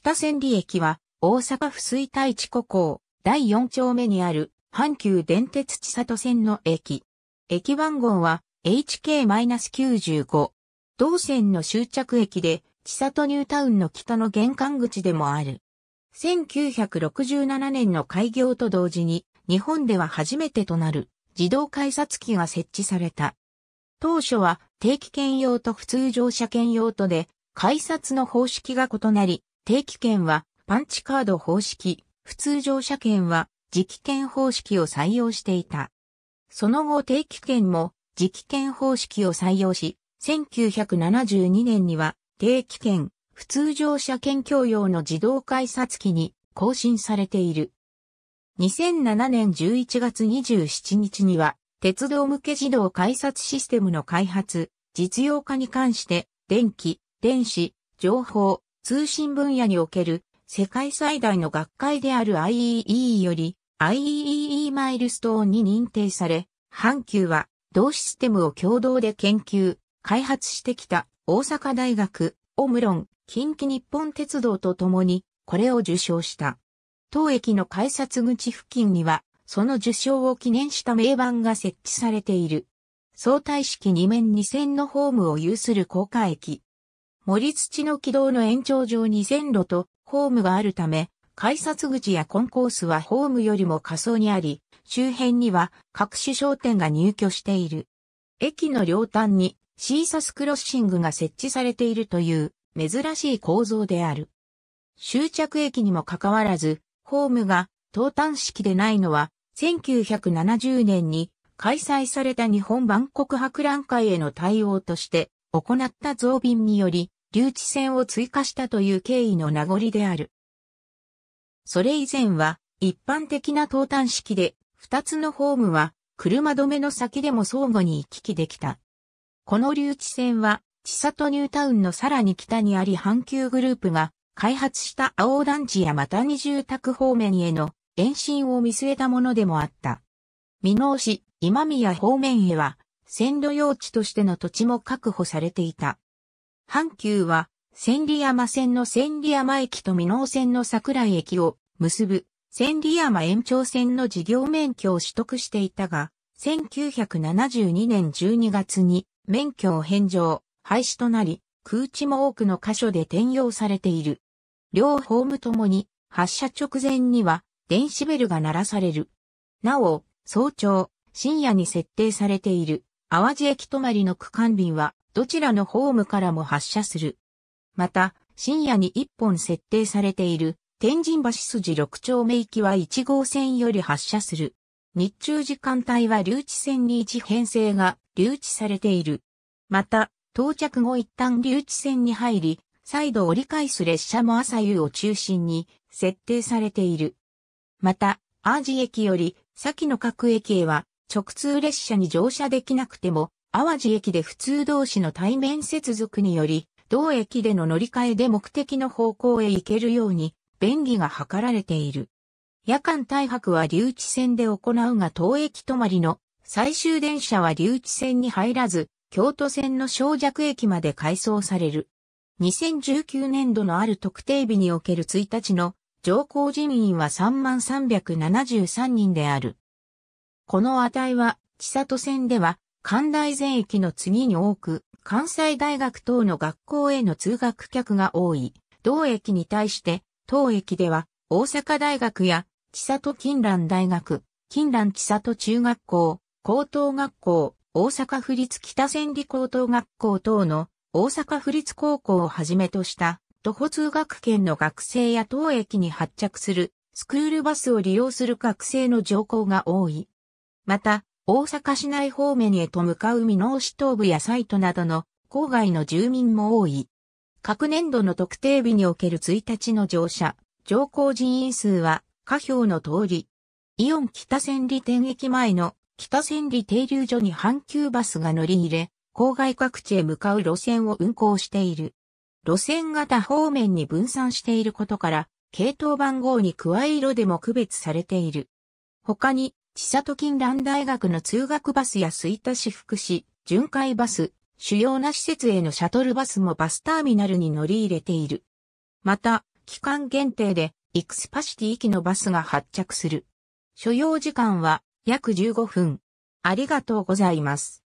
北千里駅は、大阪府水田市湖港、第4丁目にある、阪急電鉄千里線の駅。駅番号は、HK-95。同線の終着駅で、千里ニュータウンの北の玄関口でもある。1967年の開業と同時に、日本では初めてとなる自動改札機が設置された。当初は定期券用と普通乗車券用とで、改札の方式が異なり、定期券はパンチカード方式、普通乗車券は磁気券方式を採用していた。その後定期券も磁気券方式を採用し、1972年には定期券、普通乗車券共用の自動改札機に更新されている。2007年11月27日には、鉄道向け自動改札システムの開発、実用化に関して、電気、電子、情報、通信分野における世界最大の学会である IEEE より IEEE マイルストーンに認定され、阪急は同システムを共同で研究、開発してきた大阪大学、オムロン、近畿日本鉄道とともにこれを受賞した。当駅の改札口付近には、その受賞を記念した名板が設置されている。相対式2面2線のホームを有する高架駅、森土の軌道の延長上に線路とホームがあるため、改札口やコンコースはホームよりも仮想にあり、周辺には各種商店が入居している。駅の両端にシーサスクロッシングが設置されているという珍しい構造である。終着駅にもかかわらず、ホームが東端式でないのは、1970年に開催された日本万国博覧会への対応として行った増便により、留置線を追加したという経緯の名残である。それ以前は、一般的な投炭式で、二つのホームは、車止めの先でも相互に行き来できた。この留置線は、千里ニュータウンのさらに北にあり阪急グループが、開発した青団地やまた二住宅方面への延伸を見据えたものでもあった。美濃市、今宮方面へは、線路用地としての土地も確保されていた。阪急は、千里山線の千里山駅と美濃線の桜井駅を結ぶ千里山延長線の事業免許を取得していたが、1972年12月に免許を返上、廃止となり、空地も多くの箇所で転用されている。両ホームともに発車直前には電子ベルが鳴らされる。なお、早朝、深夜に設定されている淡路駅止まりの区間便はどちらのホームからも発射する。また、深夜に1本設定されている天神橋筋6丁目行きは1号線より発車する。日中時間帯は留置線に1編成が留置されている。また、到着後一旦留置線に入り、再度折り返す列車も朝夕を中心に設定されている。また、アージ駅より先の各駅へは直通列車に乗車できなくても淡路駅で普通同士の対面接続により、同駅での乗り換えで目的の方向へ行けるように、便宜が図られている。夜間大白は留置線で行うが当駅止まりの最終電車は留置線に入らず、京都線の小弱駅まで改装される。2019年度のある特定日における1日の乗降人員は3373人である。この値は、千里線では関大全域の次に多く、関西大学等の学校への通学客が多い、同駅に対して、当駅では、大阪大学や、千里近蘭大学、近蘭千里中学校、高等学校、大阪府立北千里高等学校等の大阪府立高校をはじめとした徒歩通学圏の学生や当駅に発着するスクールバスを利用する学生の乗降が多い。また、大阪市内方面へと向かう美濃市東部やサイトなどの郊外の住民も多い。各年度の特定日における1日の乗車、乗降人員数は、下表の通り。イオン北千里店駅前の北千里停留所に阪急バスが乗り入れ、郊外各地へ向かう路線を運行している。路線型方面に分散していることから、系統番号に加え色でも区別されている。他に、千里近蘭大学の通学バスや吹田市福祉、巡回バス、主要な施設へのシャトルバスもバスターミナルに乗り入れている。また、期間限定で、イクスパシティ行きのバスが発着する。所要時間は約15分。ありがとうございます。